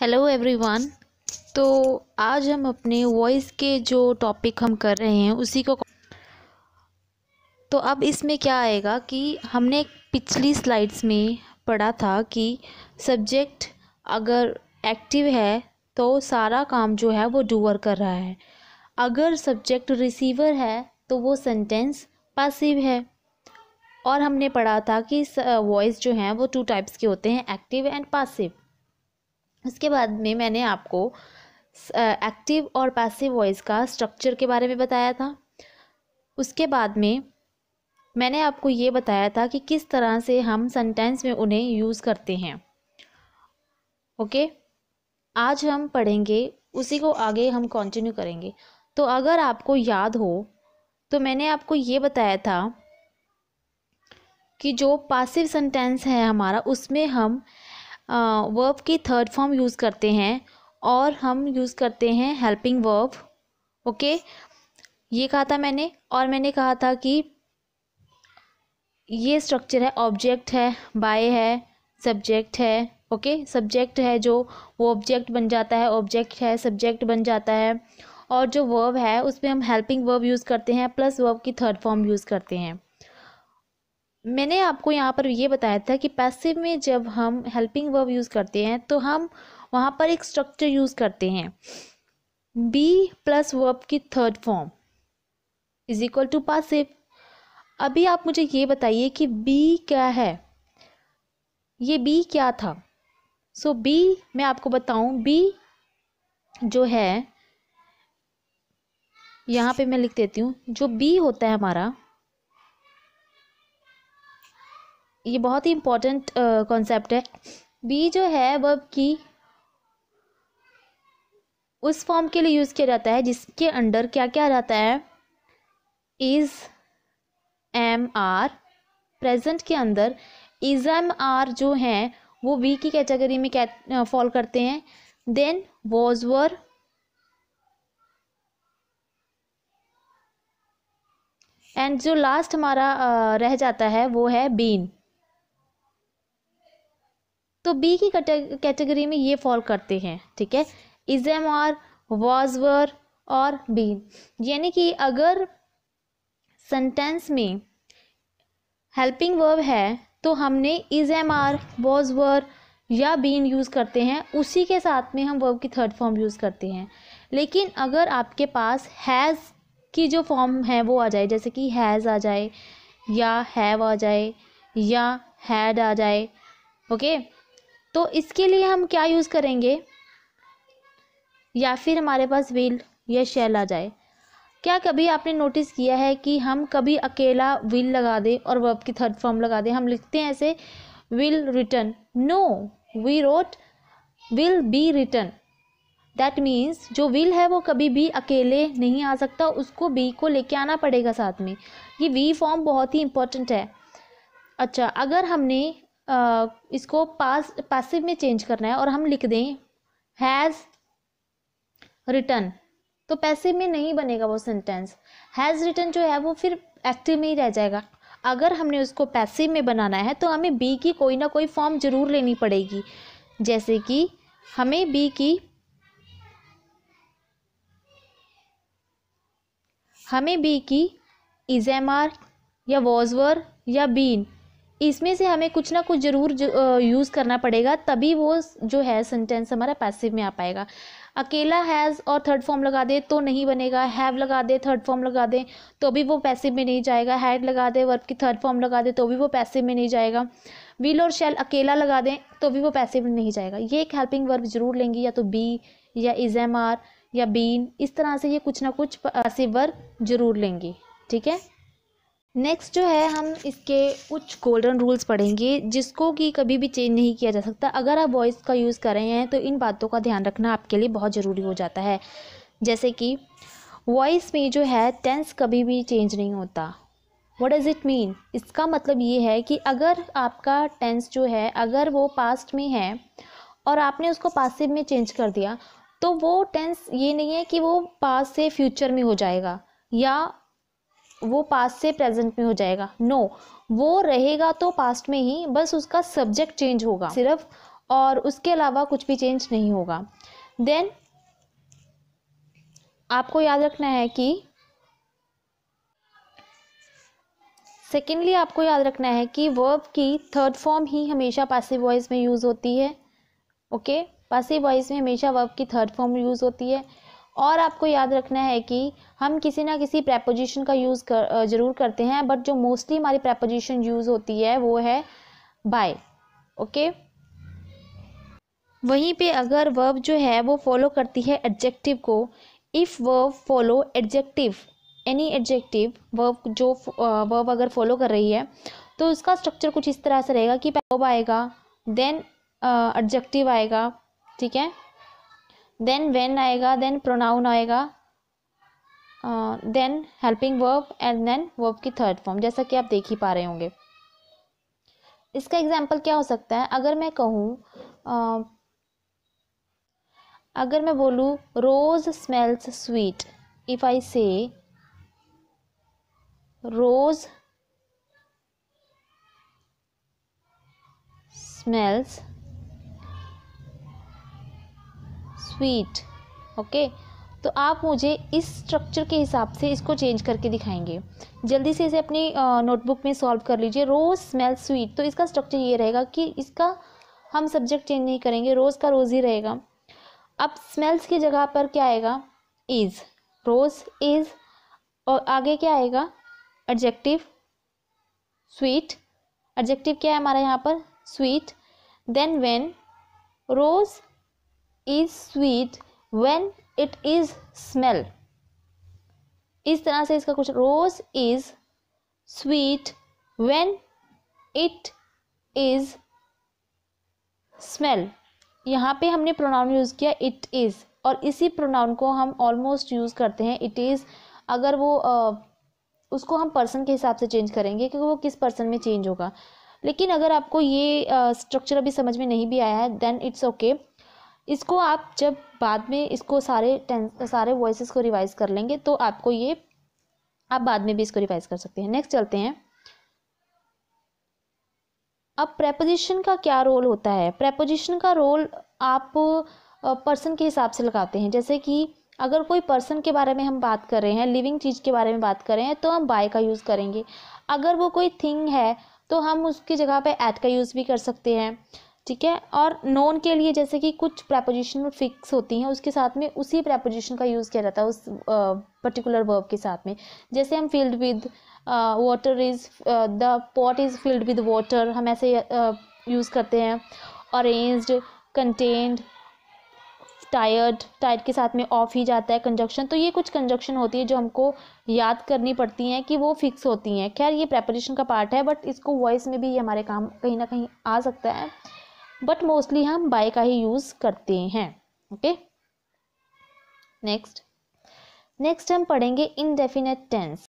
Hello everyone तो आज हम अपने वॉइस के जो टॉपिक हम कर रहे हैं उसी को तो अब इसमें क्या आएगा कि हमने पिछली स्लाइड्स में पढ़ा था कि सब्जेक्ट अगर एक्टिव है तो सारा काम जो है वो डूअर कर रहा है अगर सब्जेक्ट रिसीवर है तो वो सेंटेंस पासिव है और हमने पढ़ा था कि वॉइस जो हैं वो टू टाइप्स के होते हैं एक्टिव एंड पासिव उसके बाद में मैंने आपको एक्टिव और पैसिव वॉइस का स्ट्रक्चर के बारे में बताया था उसके बाद में मैंने आपको ये बताया था कि किस तरह से हम सेंटेंस में उन्हें यूज़ करते हैं ओके आज हम पढ़ेंगे उसी को आगे हम कंटिन्यू करेंगे तो अगर आपको याद हो तो मैंने आपको ये बताया था कि जो पासिव सेंटेंस है हमारा उसमें हम वर्ब की थर्ड फॉर्म यूज़ करते हैं और हम यूज़ करते हैं हेल्पिंग वर्ब ओके ये कहा था मैंने और मैंने कहा था कि ये स्ट्रक्चर है ऑब्जेक्ट है बाय है सब्जेक्ट है ओके okay? सब्जेक्ट है जो वो ऑब्जेक्ट बन जाता है ऑब्जेक्ट है सब्जेक्ट बन जाता है और जो वर्ब है उसमें हम हेल्पिंग वर्ब यूज़ करते हैं प्लस वर्ब की थर्ड फॉर्म यूज़ करते हैं मैंने आपको यहाँ पर ये बताया था कि पैसिव में जब हम हेल्पिंग वर्ब यूज़ करते हैं तो हम वहाँ पर एक स्ट्रक्चर यूज़ करते हैं बी प्लस वर्ब की third form is equal to passive अभी आप मुझे ये बताइए कि बी क्या है ये बी क्या था सो so, बी मैं आपको बताऊँ बी जो है यहाँ पे मैं लिख देती हूँ जो बी होता है हमारा ये बहुत ही इम्पोर्टेंट कॉन्सेप्ट है बी जो है वर्ब की उस फॉर्म के लिए यूज़ किया जाता है जिसके अंडर क्या क्या रहता है इज़ एम आर प्रेजेंट के अंदर इज़ एम आर जो हैं वो बी की कैटेगरी में कै फॉल करते हैं देन वॉज वर एंड जो लास्ट हमारा रह जाता है वो है बीन तो बी की कैटेगरी में ये फॉल करते हैं ठीक है इजम और वॉजवर और बी यानी कि अगर सेंटेंस में हेल्पिंग वर्ब है तो हमने is am are was were या बीन यूज़ करते हैं उसी के साथ में हम वर्ब की थर्ड फॉर्म यूज़ करते हैं लेकिन अगर आपके पास हैज़ की जो फॉर्म है वो आ जाए जैसे कि हैज़ आ जाए या हैव आ जाए या हैड आ जाए ओके तो इसके लिए हम क्या यूज़ करेंगे या फिर हमारे पास व्हील या शेल आ जाए क्या कभी आपने नोटिस किया है कि हम कभी अकेला विल लगा दें और वर्ब की थर्ड फॉर्म लगा दें हम लिखते हैं ऐसे will return no we wrote will be return that means जो विल है वो कभी भी अकेले नहीं आ सकता उसको बी को लेके आना पड़ेगा साथ में ये वी फॉर्म बहुत ही इम्पोर्टेंट है अच्छा अगर हमने इसको पास पासिव में चेंज करना है और हम लिख दें हैज़ रिटर्न तो पैसिव में नहीं बनेगा वो सेंटेंस हैज़ रिटर्न जो है वो फिर एक्टिव में ही रह जाएगा अगर हमने उसको पैसिव में बनाना है तो हमें बी की कोई ना कोई फॉर्म ज़रूर लेनी पड़ेगी जैसे कि हमें बी की हमें बी की इजेमार या वॉजवर या बीन इसमें से हमें कुछ ना कुछ ज़रूर यूज़ करना पड़ेगा तभी वो जो है सेंटेंस हमारा पैसिव में आ पाएगा अकेला हैज़ और थर्ड फॉर्म लगा दे तो नहीं बनेगा हैव लगा दे थर्ड फॉर्म लगा दे तो भी वो पैसिव में नहीं जाएगा हैड लगा दे वर्ब की थर्ड फॉर्म लगा दे तो भी वो पैसिव में नहीं जाएगा विल और शेल अकेला लगा दें तो भी वो पैसिव में नहीं जाएगा ये एक हेल्पिंग वर्ब ज़रूर लेंगी या तो बी या इज एम आर या बीन इस तरह से ये कुछ ना कुछ पैसिव वर्ब ज़रूर लेंगी ठीक है नेक्स्ट जो है हम इसके कुछ गोल्डन रूल्स पढ़ेंगे जिसको कि कभी भी चेंज नहीं किया जा सकता अगर आप वॉइस का यूज़ कर रहे हैं तो इन बातों का ध्यान रखना आपके लिए बहुत ज़रूरी हो जाता है जैसे कि वॉइस में जो है टेंस कभी भी चेंज नहीं होता वट डज़ इट मीन इसका मतलब ये है कि अगर आपका टेंस जो है अगर वो पास्ट में है और आपने उसको पासिव में चेंज कर दिया तो वो टेंस ये नहीं है कि वो पास से फ्यूचर में हो जाएगा या वो पास्ट से प्रेजेंट में हो जाएगा नो no, वो रहेगा तो पास्ट में ही बस उसका सब्जेक्ट चेंज होगा सिर्फ और उसके अलावा कुछ भी चेंज नहीं होगा देन आपको याद रखना है कि सेकेंडली आपको याद रखना है कि वर्ब की थर्ड फॉर्म ही हमेशा पासिव वॉइस में यूज़ होती है ओके पासिव वॉइस में हमेशा वर्ब की थर्ड फॉर्म यूज़ होती है और आपको याद रखना है कि हम किसी ना किसी प्रेपोजिशन का यूज़ कर ज़रूर करते हैं बट जो मोस्टली हमारी प्रेपोजिशन यूज़ होती है वो है बाय ओके वहीं पे अगर वर्ब जो है वो फॉलो करती है एडजेक्टिव को if verb follow adjective any adjective verb जो वर्ब अगर फॉलो कर रही है तो उसका स्ट्रक्चर कुछ इस तरह से रहेगा कि वर्ब आएगा देन एडजेक्टिव आएगा ठीक है देन वेन आएगा देन प्रोनाउन आएगा then helping verb and then verb की थर्ड फॉर्म जैसा कि आप देख ही पा रहे होंगे इसका एग्जाम्पल क्या हो सकता है अगर मैं कहूँ अगर मैं बोलूँ rose smells sweet if I say rose smells sweet okay तो आप मुझे इस स्ट्रक्चर के हिसाब से इसको चेंज करके दिखाएंगे जल्दी से इसे अपनी नोटबुक में सॉल्व कर लीजिए रोज़ स्मेल स्वीट तो इसका स्ट्रक्चर ये रहेगा कि इसका हम सब्जेक्ट चेंज नहीं करेंगे रोज़ का रोज़ ही रहेगा अब स्मेल्स की जगह पर क्या आएगा इज़ रोज़ इज़ और आगे क्या आएगा एडजेक्टिव स्वीट एडजेक्टिव क्या है हमारा यहाँ पर sweet then when rose is sweet when it is smell इस तरह से इसका question rose is sweet when it is smell यहाँ पे हमने प्रोनाउन यूज़ किया इट इज़ और इसी प्रोनाउन को हम ऑलमोस्ट यूज़ करते हैं इट इज़ अगर वो आ, उसको हम पर्सन के हिसाब से चेंज करेंगे क्योंकि वो किस पर्सन में चेंज होगा लेकिन अगर आपको ये स्ट्रक्चर अभी समझ में नहीं भी आया है देन इट्स ओके इसको आप जब बाद में इसको सारे टें सारे वॉइस को रिवाइज कर लेंगे तो आपको ये आप बाद में भी इसको रिवाइज कर सकते हैं नेक्स्ट चलते हैं अब प्रेपोजिशन का क्या रोल होता है प्रेपोजिशन का रोल आप पर्सन के हिसाब से लगाते हैं जैसे कि अगर कोई पर्सन के बारे में हम बात कर रहे हैं लिविंग चीज़ के बारे में बात कर रहे हैं तो हम बाय का यूज़ करेंगे अगर वो कोई थिंग है तो हम उसकी जगह पे एट का यूज़ भी कर सकते हैं ठीक है और नोन के लिए जैसे कि कुछ प्रेपोजिशन फिक्स होती हैं उसके साथ में उसी प्रेपोजिशन का यूज़ किया जाता है उस पर्टिकुलर वर्ब के साथ में जैसे हम filled with water is the pot is filled with water हम ऐसे यूज़ करते हैं अरेंज्ड कंटेंड टायर्ड टायर्ड के साथ में ऑफ ही जाता है कंजक्शन तो ये कुछ कंजक्शन होती है जो हमको याद करनी पड़ती हैं कि वो फिक्स होती हैं खैर ये प्रेपरेशन का पार्ट है बट इसको वॉइस में भी ये हमारे काम कहीं ना कहीं आ सकता है बट मोस्टली हम बाय का ही यूज़ करते हैं ओके नेक्स्ट नेक्स्ट हम पढ़ेंगे इनडेफिनेट टेंस